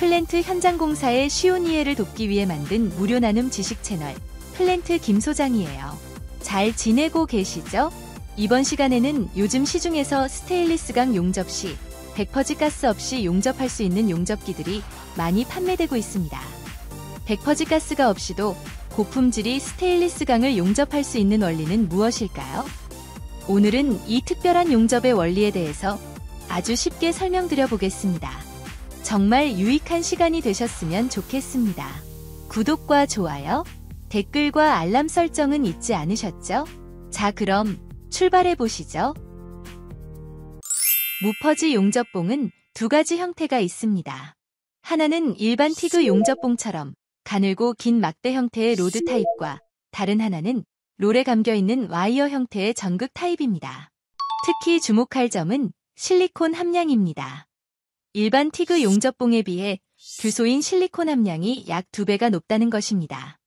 플랜트 현장 공사의 쉬운 이해를 돕기 위해 만든 무료 나눔 지식 채널 플랜트 김 소장이에요. 잘 지내고 계시죠? 이번 시간에는 요즘 시중에서 스테인리스 강 용접시 100% 가스 없이 용접할 수 있는 용접기들이 많이 판매되고 있습니다. 100% 가스가 없이도 고품질이 스테인리스 강을 용접할 수 있는 원리는 무엇일까요? 오늘은 이 특별한 용접의 원리에 대해서 아주 쉽게 설명드려 보겠습니다. 정말 유익한 시간이 되셨으면 좋겠습니다. 구독과 좋아요, 댓글과 알람 설정은 잊지 않으셨죠? 자 그럼 출발해 보시죠. 무퍼지 용접봉은 두 가지 형태가 있습니다. 하나는 일반 티그 용접봉처럼 가늘고 긴 막대 형태의 로드 타입과 다른 하나는 롤에 감겨있는 와이어 형태의 전극 타입입니다. 특히 주목할 점은 실리콘 함량입니다. 일반 티그 용접봉에 비해 규소인 실리콘 함량이 약 2배가 높다는 것입니다.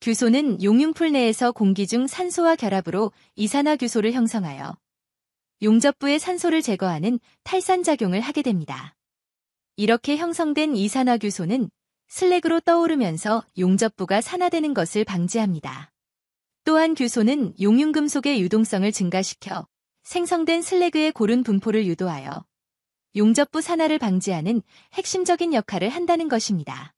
규소는 용융풀 내에서 공기 중 산소와 결합으로 이산화규소를 형성하여 용접부의 산소를 제거하는 탈산작용을 하게 됩니다. 이렇게 형성된 이산화규소는 슬랙으로 떠오르면서 용접부가 산화되는 것을 방지합니다. 또한 규소는 용융금속의 유동성을 증가시켜 생성된 슬래그의 고른 분포를 유도하여 용접부 산화를 방지하는 핵심적인 역할을 한다는 것입니다.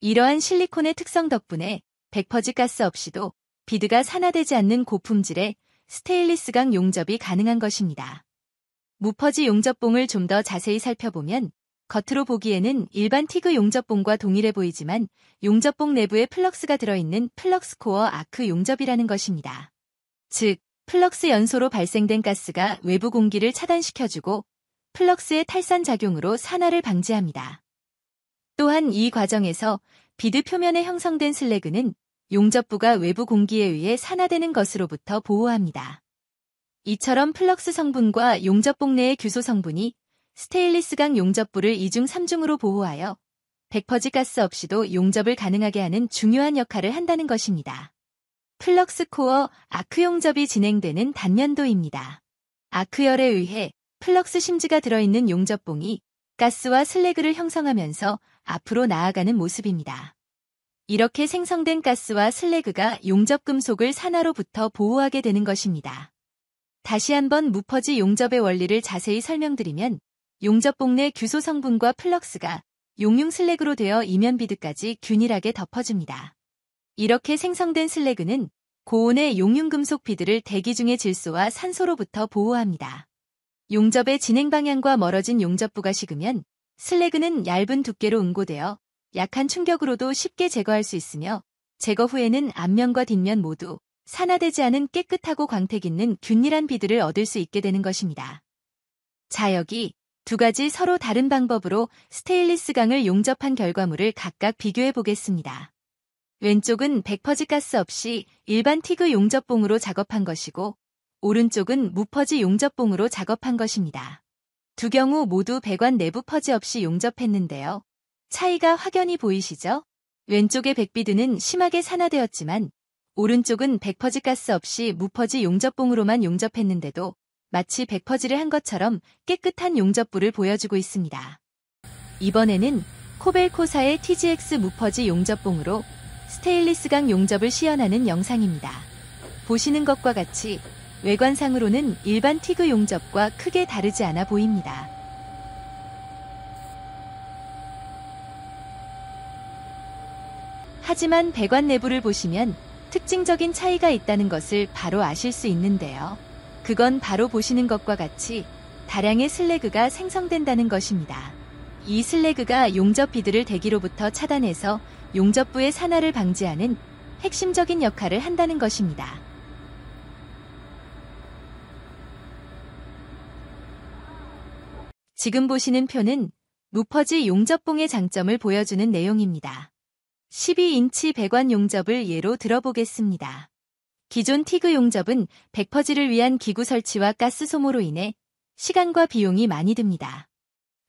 이러한 실리콘의 특성 덕분에 100퍼지 가스 없이도 비드가 산화되지 않는 고품질의 스테인리스강 용접이 가능한 것입니다. 무퍼지 용접봉을 좀 더 자세히 살펴보면 겉으로 보기에는 일반 티그 용접봉과 동일해 보이지만 용접봉 내부에 플럭스가 들어있는 플럭스 코어 아크 용접이라는 것입니다. 즉, 플럭스 연소로 발생된 가스가 외부 공기를 차단시켜주고 플럭스의 탈산 작용으로 산화를 방지합니다. 또한 이 과정에서 비드 표면에 형성된 슬래그는 용접부가 외부 공기에 의해 산화되는 것으로부터 보호합니다. 이처럼 플럭스 성분과 용접봉 내의 규소 성분이 스테인리스강 용접부를 2중 3중으로 보호하여 백퍼지 가스 없이도 용접을 가능하게 하는 중요한 역할을 한다는 것입니다. 플럭스 코어 아크 용접이 진행되는 단면도입니다. 아크열에 의해 플럭스 심지가 들어있는 용접봉이 가스와 슬래그를 형성하면서 앞으로 나아가는 모습입니다. 이렇게 생성된 가스와 슬래그가 용접 금속을 산화로부터 보호하게 되는 것입니다. 다시 한번 무퍼지 용접의 원리를 자세히 설명드리면 용접봉 내 규소 성분과 플럭스가 용융 슬래그로 되어 이면 비드까지 균일하게 덮어줍니다. 이렇게 생성된 슬래그는 고온의 용융 금속 비드를 대기 중의 질소와 산소로부터 보호합니다. 용접의 진행 방향과 멀어진 용접부가 식으면 슬래그는 얇은 두께로 응고되어 약한 충격으로도 쉽게 제거할 수 있으며 제거 후에는 앞면과 뒷면 모두 산화되지 않은 깨끗하고 광택 있는 균일한 비드를 얻을 수 있게 되는 것입니다. 자역이 두 가지 서로 다른 방법으로 스테인리스 강을 용접한 결과물을 각각 비교해 보겠습니다. 왼쪽은 100퍼지 가스 없이 일반 티그 용접봉으로 작업한 것이고 오른쪽은 무퍼지 용접봉으로 작업한 것입니다. 두 경우 모두 배관 내부 퍼지 없이 용접했는데요. 차이가 확연히 보이시죠? 왼쪽의 백비드는 심하게 산화되었지만 오른쪽은 백퍼지 가스 없이 무퍼지 용접봉으로만 용접했는데도 마치 백퍼지를 한 것처럼 깨끗한 용접부를 보여주고 있습니다. 이번에는 코벨코사의 TGX 무퍼지 용접봉으로 스테인리스강 용접을 시연하는 영상입니다. 보시는 것과 같이 외관상으로는 일반 티그 용접과 크게 다르지 않아 보입니다. 하지만 배관 내부를 보시면 특징적인 차이가 있다는 것을 바로 아실 수 있는데요. 그건 바로 보시는 것과 같이 다량의 슬래그가 생성된다는 것입니다. 이 슬래그가 용접 비드를 대기로부터 차단해서 용접부의 산화를 방지하는 핵심적인 역할을 한다는 것입니다. 지금 보시는 표는 무퍼지 용접봉의 장점을 보여주는 내용입니다. 12인치 배관 용접을 예로 들어보겠습니다. 기존 티그 용접은 100퍼지를 위한 기구 설치와 가스 소모로 인해 시간과 비용이 많이 듭니다.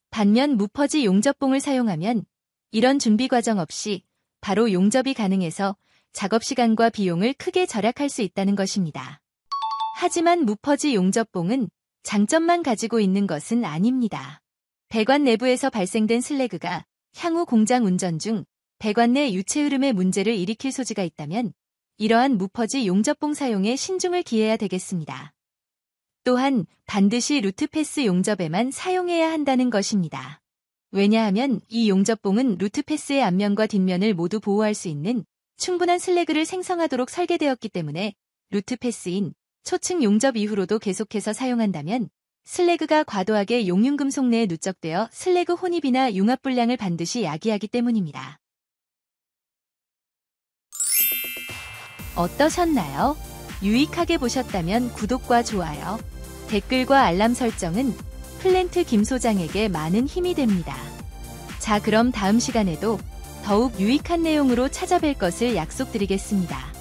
반면 무퍼지 용접봉을 사용하면 이런 준비 과정 없이 바로 용접이 가능해서 작업 시간과 비용을 크게 절약할 수 있다는 것입니다. 하지만 무퍼지 용접봉은 장점만 가지고 있는 것은 아닙니다. 배관 내부에서 발생된 슬래그가 향후 공장 운전 중 배관 내 유체 흐름의 문제를 일으킬 소지가 있다면 이러한 무퍼지 용접봉 사용에 신중을 기해야 되겠습니다. 또한 반드시 루트패스 용접에만 사용해야 한다는 것입니다. 왜냐하면 이 용접봉은 루트패스의 앞면과 뒷면을 모두 보호할 수 있는 충분한 슬래그를 생성하도록 설계되었기 때문에 루트패스인 초층 용접 이후로도 계속해서 사용한다면 슬래그가 과도하게 용융금속 내에 누적되어 슬래그 혼입이나 융합 불량을 반드시 야기하기 때문입니다. 어떠셨나요? 유익하게 보셨다면 구독과 좋아요, 댓글과 알람 설정은 플랜트 김 소장에게 많은 힘이 됩니다. 자 그럼 다음 시간에도 더욱 유익한 내용으로 찾아뵐 것을 약속드리겠습니다.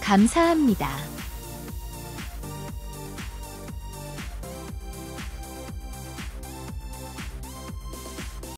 감사합니다.